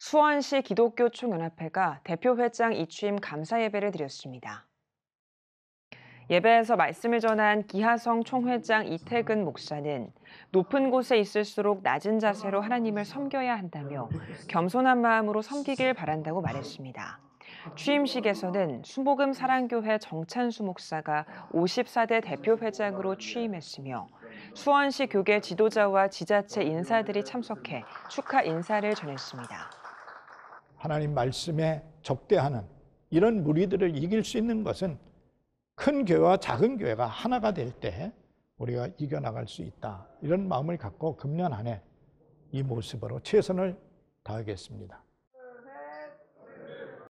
수원시 기독교 총연합회가 대표회장 이취임 감사 예배를 드렸습니다. 예배에서 말씀을 전한 기하성 총회장 이태근 목사는 높은 곳에 있을수록 낮은 자세로 하나님을 섬겨야 한다며 겸손한 마음으로 섬기길 바란다고 말했습니다. 취임식에서는 순복음 사랑교회 정찬수 목사가 54대 대표회장으로 취임했으며 수원시 교계 지도자와 지자체 인사들이 참석해 축하 인사를 전했습니다. 하나님 말씀에 적대하는 이런 무리들을 이길 수 있는 것은 큰 교회와 작은 교회가 하나가 될 때 우리가 이겨나갈 수 있다. 이런 마음을 갖고 금년 안에 이 모습으로 최선을 다하겠습니다.